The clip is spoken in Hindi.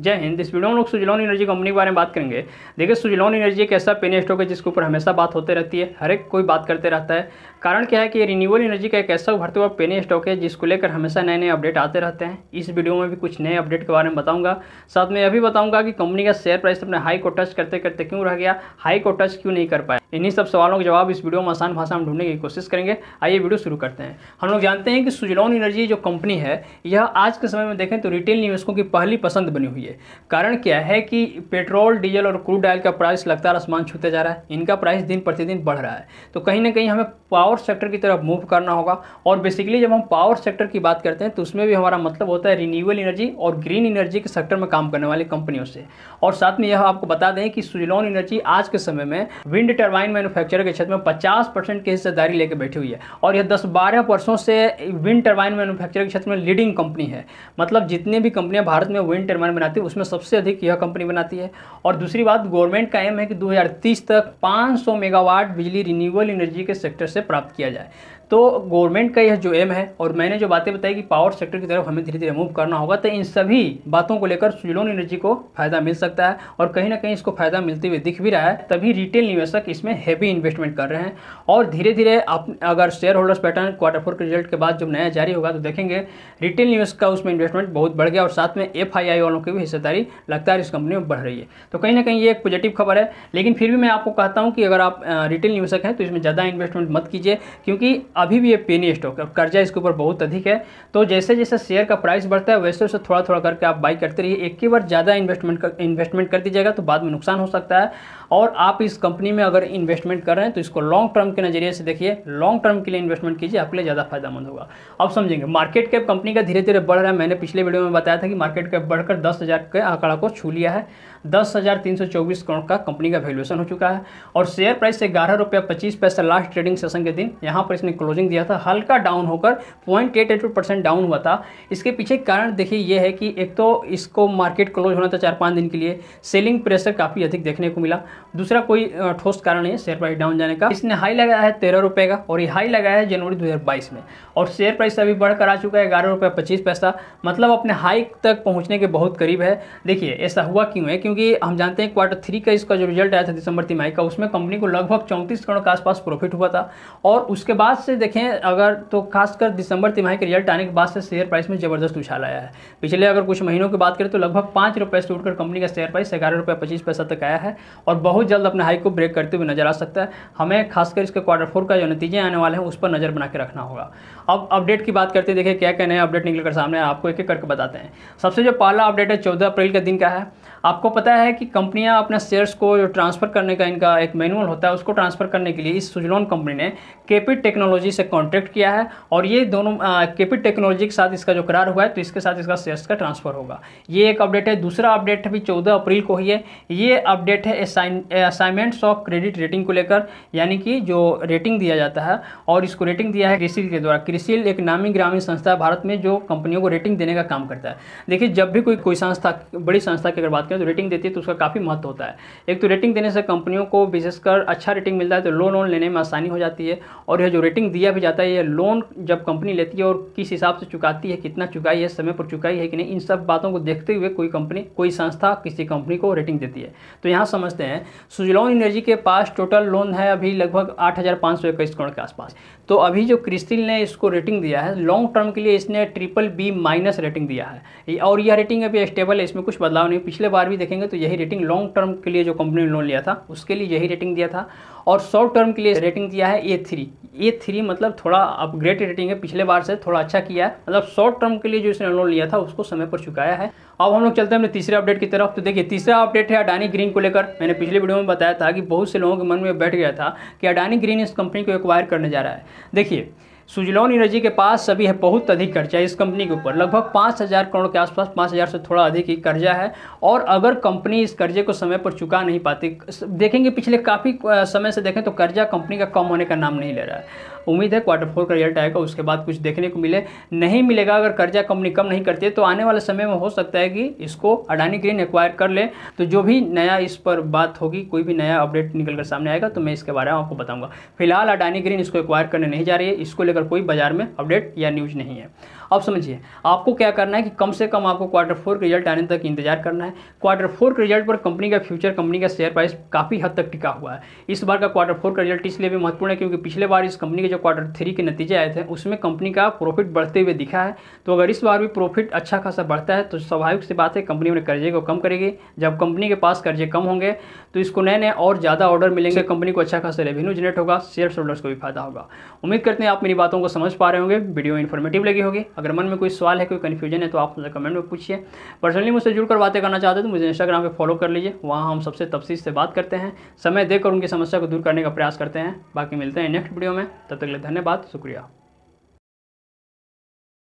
जय हिंद इस वीडियो में लोग सुजलॉन एनर्जी कंपनी के बारे में बात करेंगे देखिए सुजलॉन एनर्जी एक ऐसा पेनी स्टॉक है जिसके ऊपर हमेशा बात होते रहती है हर एक कोई बात करते रहता है कारण क्या है कि रिन्यूअल एनर्जी का एक ऐसा उभरते हुआ पेनी स्टॉक है जिसको लेकर हमेशा नए नए अपडेट आते रहते हैं इस वीडियो में भी कुछ नए अपडेट के बारे में बताऊंगा साथ में यह भी बताऊंगा कि कंपनी का शेयर प्राइस अपने हाई को टच करते करते क्यों रह गया हाई को टच क्यों नहीं कर पाया इन्हीं सब सवालों के जवाब इस वीडियो में आसान भाषा में ढूंढने की कोशिश करेंगे आइए वीडियो शुरू करते हैं हम लोग जानते हैं कि सुजलॉन एनर्जी जो कंपनी है यह आज के समय में देखें तो रिटेल निवेशकों की पहली पसंद बनी हुई है है कारण क्या है कि पेट्रोल डीजल और क्रूड ऑयल का प्राइस लगातार आसमान छूते जा रहा है इनका प्राइस दिन प्रतिदिन बढ़ रहा है तो कहीं ना कहीं हमें पावर सेक्टर की तरफ मूव करना होगा और बेसिकली जब हम पावर सेक्टर की बात करते हैं तो उसमें भी हमारा मतलब होता है रिन्यूएबल एनर्जी और ग्रीन एनर्जी के सेक्टर में काम करने वाली कंपनियों से और साथ में यह आपको बता दें कि सुजलॉन एनर्जी आज के समय में विंड टर्बाइन मैन्युफैक्चरर के क्षेत्र में पचास की हिस्सेदारी लेकर बैठी हुई है और यह दस बारह वर्षों से विंड टर्बाइन मैन्युफैक्चरर के क्षेत्र में लीडिंग कंपनी है मतलब जितने भी कंपनियां भारत में विंड टर्बाइन बनाती बनाती है उसमें सबसे अधिक यह कंपनी बनाती है और दूसरी बात गवर्नमेंट का एम है कि 2030 तक 500 मेगावाट बिजली रिन्यूएबल एनर्जी के सेक्टर से प्राप्त किया जाए तो गवर्नमेंट का यह जो एम है और मैंने जो बातें बताई कि पावर सेक्टर की तरफ हमें धीरे धीरे मूव करना होगा तो इन सभी बातों को लेकर सुजलोन एनर्जी को फायदा मिल सकता है और कहीं ना कहीं इसको फायदा मिलते हुए दिख भी रहा है तभी रिटेल निवेशक इसमें हैवी इन्वेस्टमेंट कर रहे हैं और धीरे धीरे आप अगर shareholders pattern quarter four के रिजल्ट के बाद जब नया जारी होगा तो देखेंगे रिटेल निवेश का उसमें इन्वेस्टमेंट बहुत बढ़ गया और साथ में एफ वालों की भी हिस्सेदारी लगातार इस कंपनी में बढ़ रही है तो कहीं ना कहीं ये एक पॉजिटिव खबर है लेकिन फिर भी मैं आपको कहता हूँ कि अगर आप रिटेल निवेशक हैं तो इसमें ज़्यादा इन्वेस्टमेंट मत कीजिए क्योंकि अभी भी ये पेनी स्टॉक है और कर्जा इसके ऊपर बहुत अधिक है तो जैसे जैसे शेयर का प्राइस बढ़ता है वैसे वैसे थोड़ा थोड़ा करके आप बाई करते रहिए एक ही बार ज़्यादा इन्वेस्टमेंट कर इन्वेस्टमेंट कर दीजिएगा तो बाद में नुकसान हो सकता है और आप इस कंपनी में अगर इन्वेस्टमेंट कर रहे हैं तो इसको लॉन्ग टर्म के नज़रिए से देखिए लॉन्ग टर्म के लिए इन्वेस्टमेंट कीजिए आपके लिए ज़्यादा फायदामंद होगा अब समझेंगे मार्केट कैप कंपनी का धीरे धीरे बढ़ रहा है मैंने पिछले वीडियो में बताया था कि मार्केट कैप बढ़कर दस हज़ार के आंकड़ा को छू लिया है दस हज़ार तीन सौ चौबीस करोड़ का कंपनी का वैल्यूएशन हो चुका है और शेयर प्राइस से ग्यारह रुपया पच्चीस पैसा लास्ट ट्रेडिंग सेशन के दिन यहाँ पर इसने क्लोजिंग दिया था हल्का डाउन होकर point eight eight percent down हुआ था इसके पीछे कारण देखिए ये है कि एक तो इसको मार्केट क्लोज होना था चार पाँच दिन के लिए सेलिंग प्रेशर काफ़ी अधिक देखने को मिला दूसरा कोई ठोस कारण नहीं है शेयर प्राइस डाउन जाने का इसने हाई लगाया है तेरह रुपये का और ये हाई लगाया है जनवरी दो में और शेयर प्राइस अभी बढ़कर आ चुका है ग्यारह रुपये पच्चीस पैसा मतलब अपने हाई तक पहुँचने के बहुत करीब है देखिए ऐसा हुआ क्यों है क्योंकि हम जानते हैं क्वार्टर थ्री का इसका जो रिजल्ट आया था दिसंबर तिमाही का उसमें कंपनी को लगभग चौंतीस करोड़ के आसपास प्रॉफिट हुआ था और उसके बाद से देखें अगर तो खासकर दिसंबर तिमाही के रिजल्ट आने के बाद से शेयर प्राइस में जबरदस्त उछाल आया है पिछले अगर कुछ महीनों की बात करें तो लगभग पाँच रुपये से उठकर कंपनी का शेयर प्राइस ग्यारह रुपये पच्चीस पैसा तक आया है और बहुत जल्द अपने हाई को ब्रेक करते हुए नजर आ सकता है हमें खासकर इसके क्वार्टर फोर का जो नतीजे आने वाले हैं उस पर नज़र बना के रखना होगा अब अपडेट की बात करते देखिए क्या क्या नया अपडेट निकल कर सामने आपको एक एक करके बताते हैं सबसे जो पहला अपडेट है चौदह अप्रैल के दिन का है आपको पता है कि कंपनियां अपने शेयर्स को जो ट्रांसफ़र करने का इनका एक मैनुअल होता है उसको ट्रांसफ़र करने के लिए इस सुजलोन कंपनी ने केपी टेक्नोलॉजी टेक्नोलॉजी से कॉन्ट्रैक्ट किया है और ये दोनों केपी टेक्नोलॉजी के साथ इसका जो करार हुआ है तो इसके साथ इसका शेयर्स का ट्रांसफर होगा ये एक अपडेट है दूसरा अपडेट भी चौदह अप्रैल को ही है ये अपडेट है असाइनमेंट्स ऑफ क्रेडिट रेटिंग को लेकर यानी कि जो रेटिंग दिया जाता है और इसको रेटिंग दिया है कृषि के द्वारा कृषि एक नामी ग्रामीण संस्था भारत में जो कंपनियों को रेटिंग देने का काम करता है देखिए जब भी कोई कोई संस्था बड़ी संस्था की अगर बात करें तो रेटिंग देती है तो उसका काफ़ी महत्व होता है एक तो रेटिंग देने से कंपनियों को विशेषकर अच्छा रेटिंग मिलता है तो लोन वोन लेने में आसानी हो जाती है और यह जो रेटिंग दिया भी जाता है ये लोन जब कंपनी लेती है और किस हिसाब से चुकाती है कितना चुकाई है समय पर चुकाई है कि नहीं इन सब बातों को देखते हुए कोई कंपनी कोई संस्था किसी कंपनी को रेटिंग देती है तो यहाँ समझते हैं सुजलॉन एनर्जी के पास टोटल लोन है अभी लगभग आठ करोड़ के आसपास तो अभी जो क्रिस्टिल ने इसको रेटिंग दिया है लॉन्ग टर्म के लिए इसने ट्रिपल बी माइनस रेटिंग दिया है और यह रेटिंग अभी स्टेबल है इसमें कुछ बदलाव नहीं पिछले बार भी देखेंगे तो यही रेटिंग लॉन्ग टर्म के लिए जो कंपनी ने लोन लिया था उसके लिए यही रेटिंग दिया था और शॉर्ट टर्म के लिए रेटिंग दिया है ए थ्री ए थ्री मतलब थोड़ा अपग्रेड रेटिंग है पिछले बार से थोड़ा अच्छा किया है मतलब शॉर्ट टर्म के लिए जो इसने लोन लिया था उसको समय पर चुकाया है अब हम लोग चलते हैं अपने तीसरे अपडेट की तरफ तो देखिए तीसरा अपडेट है अडानी ग्रीन को लेकर मैंने पिछले वीडियो में बताया था कि बहुत से लोगों के मन में बैठ गया था कि अडानी ग्रीन इस कंपनी को एक्वायर करने जा रहा है देखिए सुजलॉन एनर्जी के पास सभी है बहुत अधिक कर्जा इस कंपनी के ऊपर लगभग पाँच हज़ार करोड़ के आसपास पाँच हज़ार से थोड़ा अधिक ही कर्जा है और अगर कंपनी इस कर्जे को समय पर चुका नहीं पाती देखेंगे पिछले काफ़ी समय से देखें तो कर्जा कंपनी का कम होने का नाम नहीं ले रहा है उम्मीद है क्वार्टर फोर का रिजल्ट आएगा उसके बाद कुछ देखने को मिले नहीं मिलेगा अगर कर्जा कंपनी कम नहीं करती है तो आने वाले समय में हो सकता है कि इसको अडानी ग्रीन एक्वायर कर ले तो जो भी नया इस पर बात होगी कोई भी नया अपडेट निकल कर सामने आएगा तो मैं इसके बारे में आपको बताऊंगा फिलहाल अडानी ग्रीन इसको एक्वायर करने नहीं जा रही है इसको लेकर कोई बाजार में अपडेट या न्यूज नहीं है अब समझिए आपको क्या करना है कि कम से कम आपको क्वार्टर फोर के रिजल्ट आने तक इंतजार करना है क्वार्टर फोर के रिजल्ट पर कंपनी का फ्यूचर कंपनी का शेयर प्राइस काफ़ी हद तक टिका हुआ है इस बार का क्वार्टर फोर का रिजल्ट इसलिए भी महत्वपूर्ण है क्योंकि पिछले बार इस कंपनी के जो क्वार्टर थ्री के नतीजे आए थे उसमें कंपनी का प्रॉफिट बढ़ते हुए दिखा है तो अगर इस बार भी प्रॉफिट अच्छा खासा बढ़ता है तो स्वाभाविक सी बात है कंपनी अपने कर्जे को कम करेगी जब कंपनी के पास कर्जे कम होंगे तो इसको नए नए और ज़्यादा ऑर्डर मिलेंगे कंपनी को अच्छा खासा रेवेन्यू जनरेट होगा शेयर होल्डर्स को भी फायदा होगा उम्मीद करते हैं आप मेरी बातों को समझ पा रहे होंगे वीडियो इन्फॉर्मेटिव लगी होगी अगर मन में कोई सवाल है कोई कन्फ्यूजन है तो आप मुझे कमेंट में पूछिए पर्सनली मुझसे जुड़कर बातें करना चाहते हैं तो मुझे इंस्टाग्राम पर फॉलो कर लीजिए वहाँ हम सबसे तफसील से बात करते हैं समय देकर उनकी समस्या को दूर करने का प्रयास करते हैं बाकी मिलते हैं नेक्स्ट वीडियो में तब तक लिए धन्यवाद शुक्रिया